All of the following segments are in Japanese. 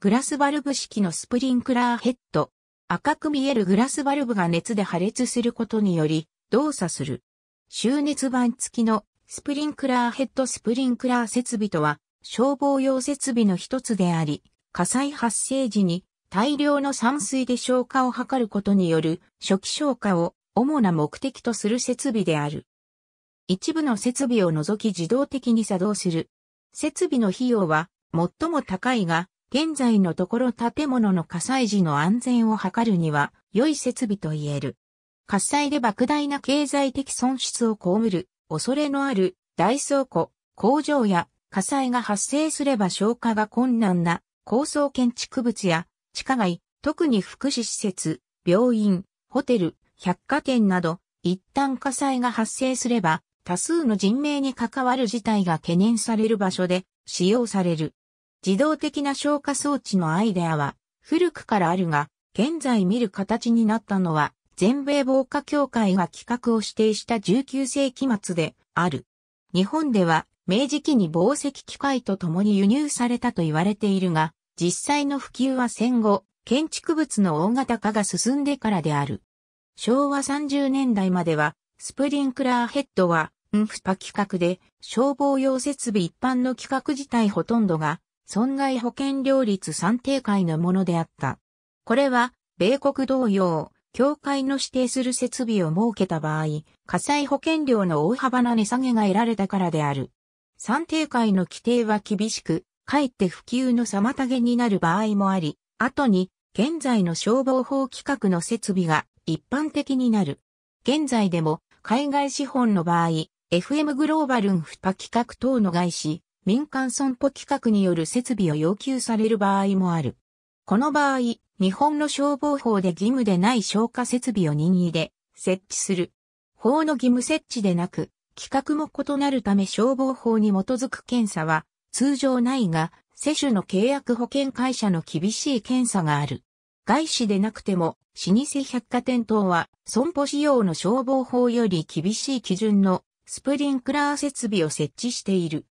グラスバルブ式のスプリンクラーヘッド。赤く見えるグラスバルブが熱で破裂することにより動作する。周熱板付きのスプリンクラーヘッドスプリンクラー設備とは消防用設備の一つであり、火災発生時に大量の散水で消火を図ることによる初期消火を主な目的とする設備である。一部の設備を除き自動的に作動する。設備の費用は最も高いが現在のところ建物の火災時の安全を図るには良い設備と言える。火災で莫大な経済的損失を被る恐れのある大倉庫、工場や火災が発生すれば消火が困難な高層建築物や地下街、特に福祉施設、病院、ホテル、百貨店など一旦火災が発生すれば多数の人命に関わる事態が懸念される場所で使用される。自動的な消火装置のアイデアは古くからあるが、現在見る形になったのは、全米防火協会が企画を指定した19世紀末である。日本では明治期に防石機械と共に輸入されたと言われているが、実際の普及は戦後、建築物の大型化が進んでからである。昭和30年代までは、スプリンクラーヘッドは、ンフパ規格で、消防用設備一般の規格自体ほとんどが、損害保険料率算定会のものであった。これは、米国同様、協会の指定する設備を設けた場合、火災保険料の大幅な値下げが得られたからである。算定会の規定は厳しく、かえって普及の妨げになる場合もあり、後に、現在の消防法規格の設備が一般的になる。現在でも、海外資本の場合、FM グローバルンフパ規格等の外資、民間損保規格による設備を要求される場合もある。この場合、日本の消防法で義務でない消火設備を任意で設置する。法の義務設置でなく、規格も異なるため消防法に基づく検査は通常ないが、世種の契約保険会社の厳しい検査がある。外資でなくても、老舗百貨店等は、損保仕様の消防法より厳しい基準のスプリンクラー設備を設置している。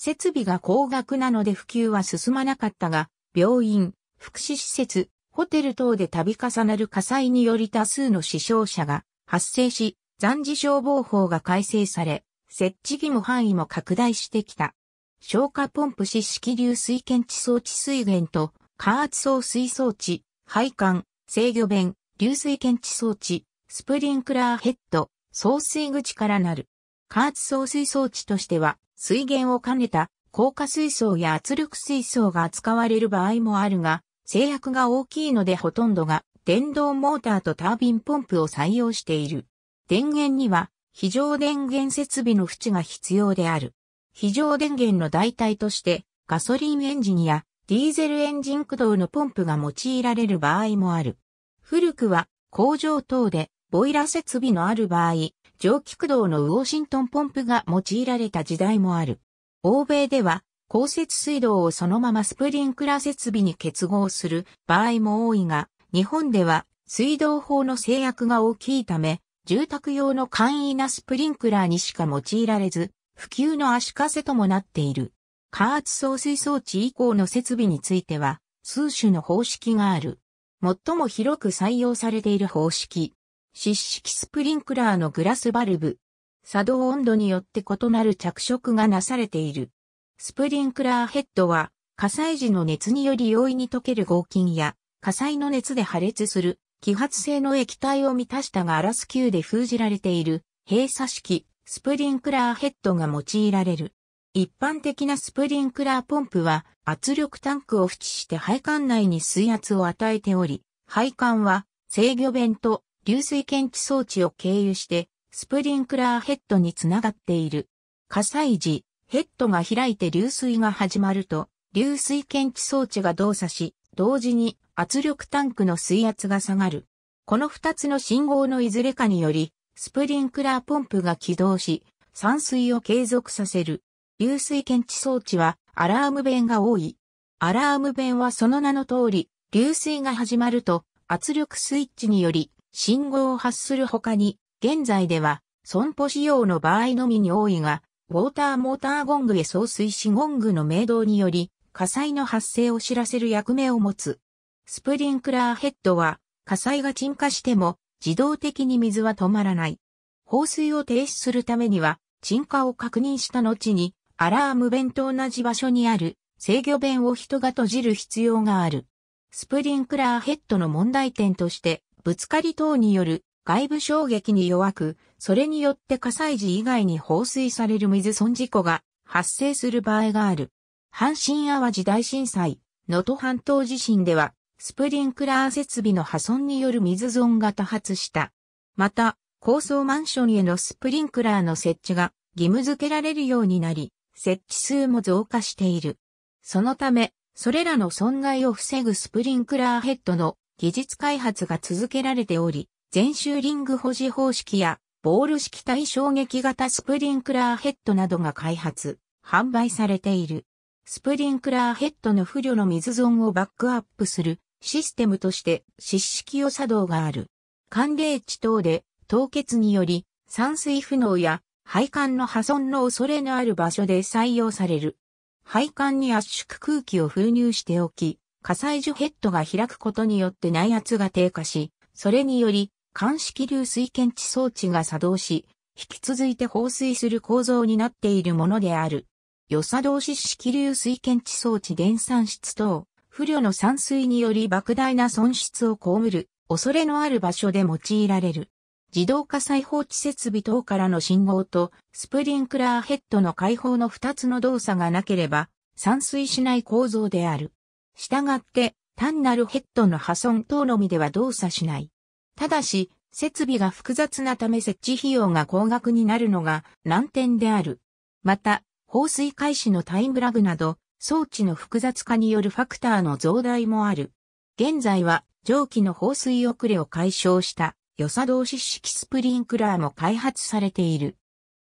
設備が高額なので普及は進まなかったが、病院、福祉施設、ホテル等で度重なる火災により多数の死傷者が発生し、残事消防法が改正され、設置義務範囲も拡大してきた。消火ポンプ式式流水検知装置水源と、加圧送水装置、配管、制御弁、流水検知装置、スプリンクラーヘッド、送水口からなる。加圧送水装置としては、水源を兼ねた硬化水槽や圧力水槽が扱われる場合もあるが、制約が大きいのでほとんどが電動モーターとタービンポンプを採用している。電源には非常電源設備の縁が必要である。非常電源の代替としてガソリンエンジンやディーゼルエンジン駆動のポンプが用いられる場合もある。古くは工場等でボイラ設備のある場合、上気駆動のウォーシントンポンプが用いられた時代もある。欧米では、高設水道をそのままスプリンクラ設備に結合する場合も多いが、日本では水道法の制約が大きいため、住宅用の簡易なスプリンクラーにしか用いられず、普及の足かせともなっている。加圧送水装置以降の設備については、数種の方式がある。最も広く採用されている方式、湿式スプリンクラーのグラスバルブ。作動温度によって異なる着色がなされている。スプリンクラーヘッドは火災時の熱により容易に溶ける合金や火災の熱で破裂する揮発性の液体を満たしたガラス球で封じられている閉鎖式スプリンクラーヘッドが用いられる。一般的なスプリンクラーポンプは圧力タンクを縁して配管内に水圧を与えており、配管は制御弁と流水検知装置を経由して、スプリンクラーヘッドにつながっている。火災時、ヘッドが開いて流水が始まると、流水検知装置が動作し、同時に圧力タンクの水圧が下がる。この二つの信号のいずれかにより、スプリンクラーポンプが起動し、散水を継続させる。流水検知装置はアラーム弁が多い。アラーム弁はその名の通り、流水が始まると圧力スイッチにより信号を発する他に、現在では、損保使用の場合のみに多いが、ウォーターモーターゴングへ送水しゴングの明動により、火災の発生を知らせる役目を持つ。スプリンクラーヘッドは、火災が沈下しても、自動的に水は止まらない。放水を停止するためには、沈下を確認した後に、アラーム弁と同じ場所にある制御弁を人が閉じる必要がある。スプリンクラーヘッドの問題点として、ぶつかり等による外部衝撃に弱く、それによって火災時以外に放水される水損事故が発生する場合がある。阪神淡路大震災、能登半島地震では、スプリンクラー設備の破損による水損が多発した。また、高層マンションへのスプリンクラーの設置が義務付けられるようになり、設置数も増加している。そのため、それらの損害を防ぐスプリンクラーヘッドの技術開発が続けられており、全周リング保持方式やボール式対衝撃型スプリンクラーヘッドなどが開発、販売されている。スプリンクラーヘッドの不慮の水損をバックアップするシステムとして湿式を作動がある。寒冷地等で凍結により散水不能や配管の破損の恐れのある場所で採用される。配管に圧縮空気を封入しておき、火災樹ヘッドが開くことによって内圧が低下し、それにより、乾式流水検知装置が作動し、引き続いて放水する構造になっているものである。予作動士式流水検知装置電産室等、不慮の散水により莫大な損失を被る、恐れのある場所で用いられる。自動火災放置設備等からの信号と、スプリンクラーヘッドの開放の2つの動作がなければ、散水しない構造である。従って、単なるヘッドの破損等のみでは動作しない。ただし、設備が複雑なため設置費用が高額になるのが難点である。また、放水開始のタイムラグなど、装置の複雑化によるファクターの増大もある。現在は、蒸気の放水遅れを解消した予作動詞式スプリンクラーも開発されている。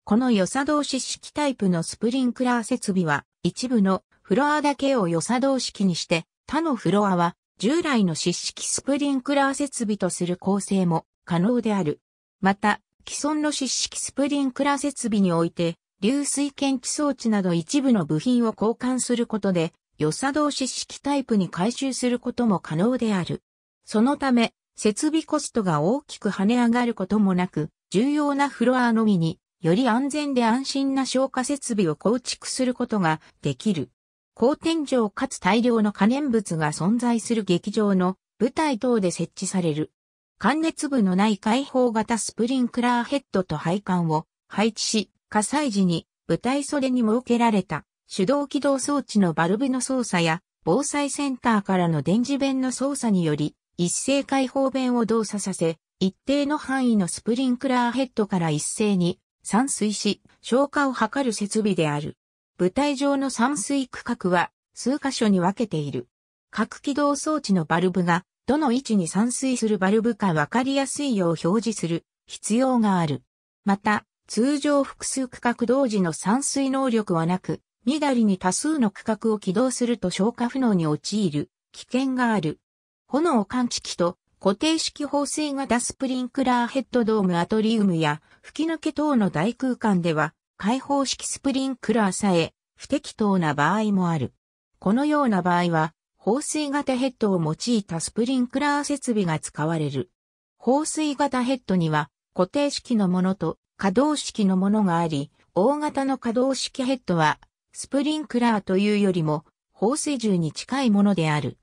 この予作動詞式タイプのスプリンクラー設備は一部のフロアだけを予さ同式にして、他のフロアは従来の湿式スプリンクラー設備とする構成も可能である。また、既存の湿式スプリンクラー設備において、流水検知装置など一部の部品を交換することで、予作動湿式タイプに回収することも可能である。そのため、設備コストが大きく跳ね上がることもなく、重要なフロアのみに、より安全で安心な消火設備を構築することができる。高天井かつ大量の可燃物が存在する劇場の舞台等で設置される。関熱部のない開放型スプリンクラーヘッドと配管を配置し、火災時に舞台袖に設けられた手動起動装置のバルブの操作や防災センターからの電磁弁の操作により一斉開放弁を動作させ、一定の範囲のスプリンクラーヘッドから一斉に散水し、消火を図る設備である。舞台上の散水区画は数箇所に分けている。各起動装置のバルブがどの位置に散水するバルブか分かりやすいよう表示する必要がある。また、通常複数区画同時の散水能力はなく、みだりに多数の区画を起動すると消火不能に陥る危険がある。炎感知器と固定式放水型スプリンクラーヘッドドームアトリウムや吹き抜け等の大空間では開放式スプリンクラーさえ不適当な場合もある。このような場合は、放水型ヘッドを用いたスプリンクラー設備が使われる。放水型ヘッドには固定式のものと可動式のものがあり、大型の可動式ヘッドはスプリンクラーというよりも放水銃に近いものである。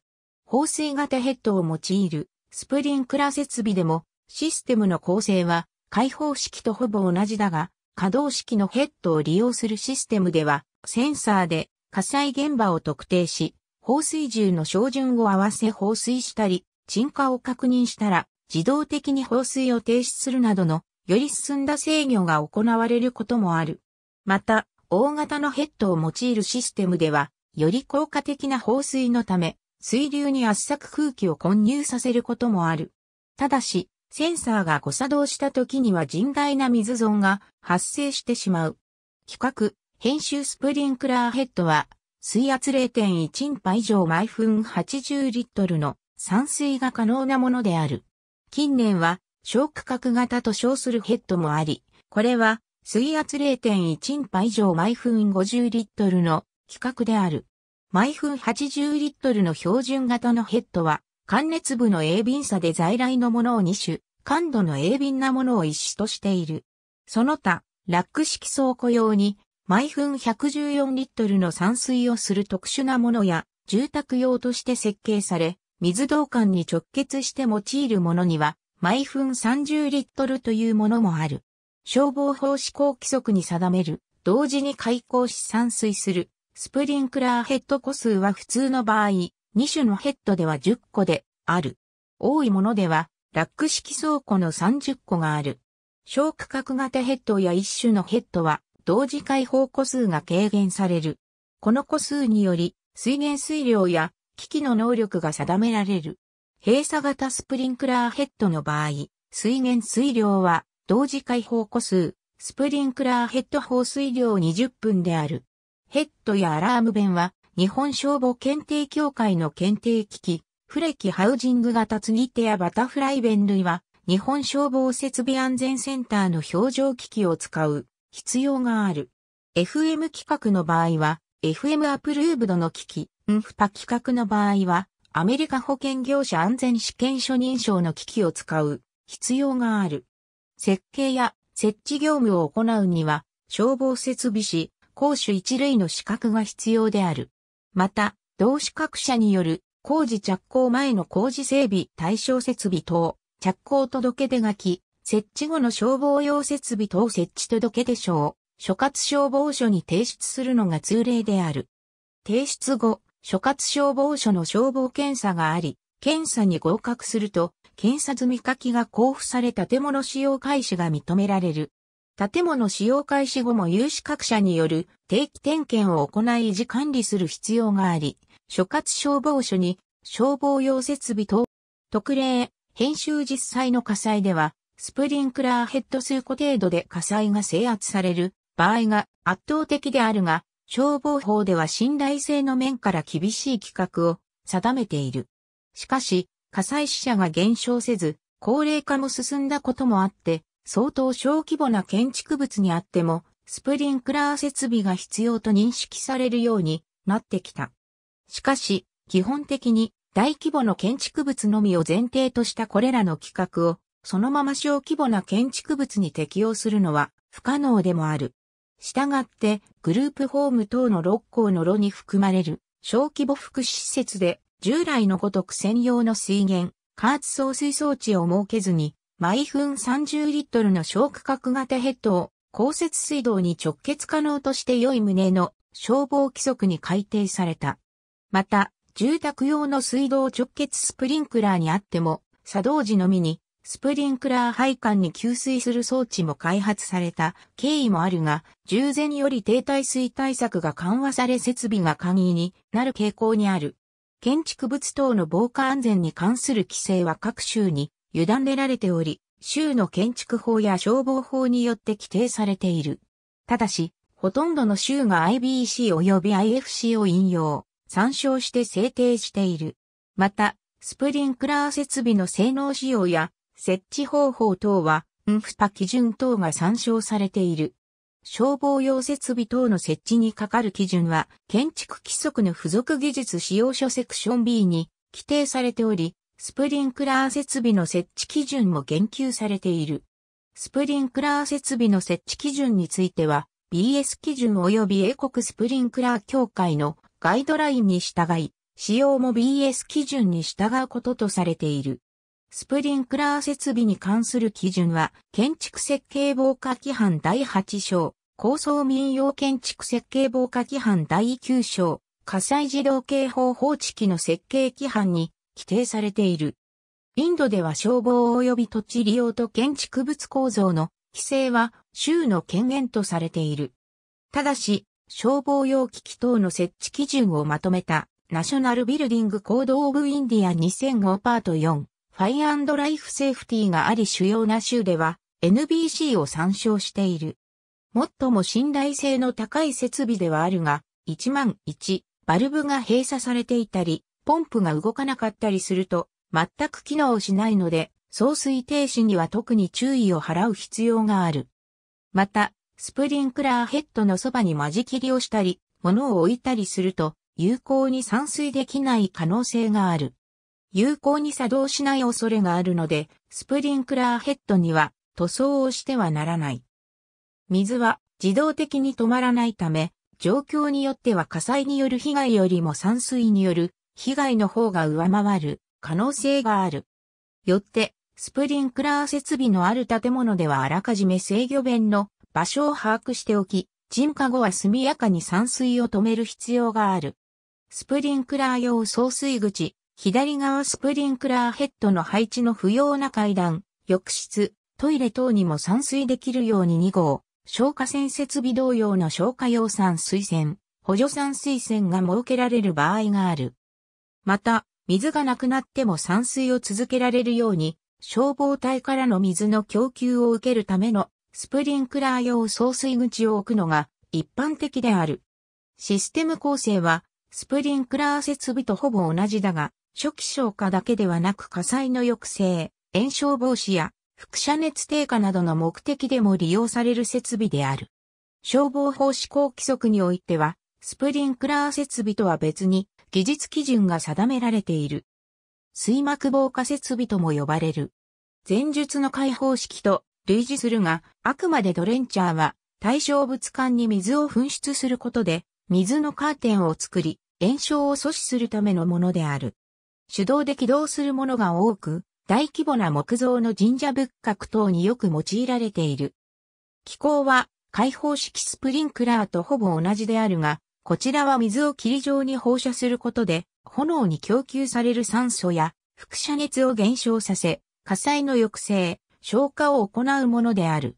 放水型ヘッドを用いるスプリンクラー設備でもシステムの構成は開放式とほぼ同じだが可動式のヘッドを利用するシステムでは、センサーで火災現場を特定し、放水銃の照準を合わせ放水したり、沈下を確認したら、自動的に放水を停止するなどの、より進んだ制御が行われることもある。また、大型のヘッドを用いるシステムでは、より効果的な放水のため、水流に圧搾空気を混入させることもある。ただし、センサーが誤作動した時には甚大な水損が発生してしまう。企画、編集スプリンクラーヘッドは、水圧0.1インパ以上毎分80リットルの散水が可能なものである。近年は、小区画型と称するヘッドもあり、これは、水圧0.1インパ以上毎分50リットルの規格である。毎分80リットルの標準型のヘッドは、関熱部の鋭敏さで在来のものを2種、感度の鋭敏なものを一種としている。その他、ラック式倉庫用に、毎分114リットルの散水をする特殊なものや、住宅用として設計され、水道管に直結して用いるものには、毎分30リットルというものもある。消防法施行規則に定める、同時に開口し散水する、スプリンクラーヘッド個数は普通の場合、2種のヘッドでは10個である。多いものでは、ラック式倉庫の30個がある。小区画型ヘッドや一種のヘッドは、同時開放個数が軽減される。この個数により、水源水量や機器の能力が定められる。閉鎖型スプリンクラーヘッドの場合、水源水量は同時開放個数、スプリンクラーヘッド放水量20分である。ヘッドやアラーム弁は日本消防検定協会の検定機器、フレキハウジング型継ぎ手やバタフライ弁類は、日本消防設備安全センターの表情機器を使う必要がある。FM 規格の場合は、FM アプルーブドの機器、ンフパ規格の場合は、アメリカ保険業者安全試験所認証の機器を使う必要がある。設計や設置業務を行うには、消防設備士、公主一類の資格が必要である。また、同資格者による工事着工前の工事整備対象設備等、着工届出書き、設置後の消防用設備等設置届出書を、所轄消防署に提出するのが通例である。提出後、所轄消防署の消防検査があり、検査に合格すると、検査済み書きが交付され建物使用開始が認められる。建物使用開始後も有資格者による定期点検を行い維持管理する必要があり、所轄消防署に消防用設備等特例編集実際の火災では、スプリンクラーヘッド数個程度で火災が制圧される場合が圧倒的であるが、消防法では信頼性の面から厳しい規格を定めている。しかし、火災死者が減少せず、高齢化も進んだこともあって、相当小規模な建築物にあっても、スプリンクラー設備が必要と認識されるようになってきた。しかし、基本的に大規模の建築物のみを前提としたこれらの規格を、そのまま小規模な建築物に適用するのは不可能でもある。したがって、グループホーム等の6校の炉に含まれる小規模福祉施設で従来のごとく専用の水源、加圧送水装置を設けずに毎分30リットルの小区画型ヘッドを公設水道に直結可能として良い旨の消防規則に改定された。また、住宅用の水道直結スプリンクラーにあっても、作動時のみにスプリンクラー配管に給水する装置も開発された経緯もあるが、従前より停滞水対策が緩和され設備が簡易になる傾向にある。建築物等の防火安全に関する規制は各州に委ねられており、州の建築法や消防法によって規定されている。ただし、ほとんどの州が IBC 及び IFC を引用、参照して制定している。また、スプリンクラー設備の性能仕様や設置方法等は、ンフパ基準等が参照されている。消防用設備等の設置にかかる基準は、建築規則の付属技術使用書セクション B に規定されており、スプリンクラー設備の設置基準も言及されている。スプリンクラー設備の設置基準については、BS 基準及び英国スプリンクラー協会のガイドラインに従い、使用も BS 基準に従うこととされている。スプリンクラー設備に関する基準は、建築設計防火規範第8章、高層民用建築設計防火規範第9章、火災自動警報放置機の設計規範に規定されている。インドでは消防及び土地利用と建築物構造の規制は州の権限とされている。ただし、消防用機器等の設置基準をまとめたナショナルビルディングコードオブインディア2005パート4、ファイアンドライフセーフティーがあり主要な州では NBC を参照している。最も信頼性の高い設備ではあるが、1万1、バルブが閉鎖されていたり、ポンプが動かなかったりすると、全く機能しないので、送水停止には特に注意を払う必要がある。また、スプリンクラーヘッドのそばに間仕切りをしたり、物を置いたりすると、有効に散水できない可能性がある。有効に作動しない恐れがあるので、スプリンクラーヘッドには塗装をしてはならない。水は自動的に止まらないため、状況によっては火災による被害よりも散水による被害の方が上回る可能性がある。よって、スプリンクラー設備のある建物ではあらかじめ制御弁の場所を把握しておき、沈下後は速やかに散水を止める必要がある。スプリンクラー用送水口、左側スプリンクラーヘッドの配置の不要な階段、浴室、トイレ等にも散水できるように2号、消火栓設備同様の消火用散水栓、補助散水栓が設けられる場合がある。また、水がなくなっても散水を続けられるように、消防隊からの水の供給を受けるためのスプリンクラー用送水口を置くのが一般的である。システム構成は、スプリンクラー設備とほぼ同じだが、初期消火だけではなく火災の抑制、炎症防止や輻射熱低下などの目的でも利用される設備である。消防法施行規則においては、スプリンクラー設備とは別に、技術基準が定められている。水膜防火設備とも呼ばれる。前述の開放式と類似するが、あくまでドレンチャーは対象物管に水を噴出することで、水のカーテンを作り、炎症を阻止するためのものである。手動で起動するものが多く、大規模な木造の神社仏閣等によく用いられている。気候は開放式スプリンクラーとほぼ同じであるが、こちらは水を霧状に放射することで、炎に供給される酸素や輻射熱を減少させ、火災の抑制、消火を行うものである。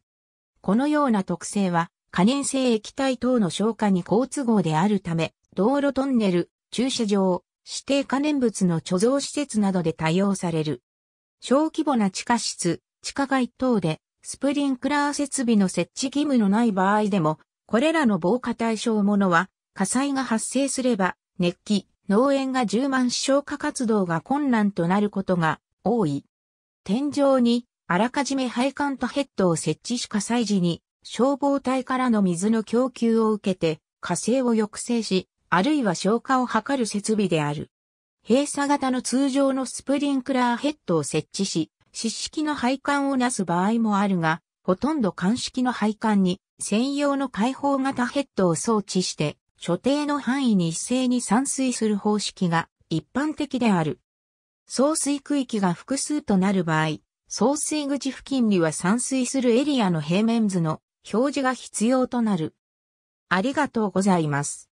このような特性は、可燃性液体等の消火に好都合であるため、道路トンネル、駐車場、指定可燃物の貯蔵施設などで対応される。小規模な地下室、地下街等で、スプリンクラー設備の設置義務のない場合でも、これらの防火対象ものは、火災が発生すれば、熱気、農園が充満し消火活動が困難となることが多い。天井に、あらかじめ配管とヘッドを設置し火災時に、消防隊からの水の供給を受けて、火星を抑制し、あるいは消火を図る設備である。閉鎖型の通常のスプリンクラーヘッドを設置し、湿式の配管をなす場合もあるが、ほとんど乾式の配管に専用の開放型ヘッドを装置して、所定の範囲に一斉に散水する方式が一般的である。送水区域が複数となる場合、送水口付近には散水するエリアの平面図の表示が必要となる。ありがとうございます。